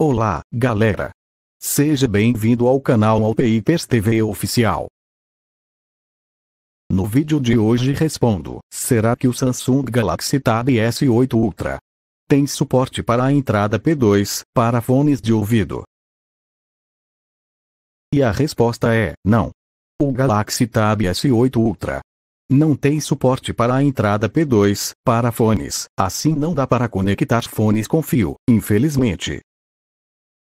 Olá, galera! Seja bem-vindo ao canal Alpeipers TV Oficial. No vídeo de hoje respondo, será que o Samsung Galaxy Tab S8 Ultra tem suporte para a entrada P2 para fones de ouvido? E a resposta é, não. O Galaxy Tab S8 Ultra não tem suporte para a entrada P2 para fones, assim não dá para conectar fones com fio, infelizmente.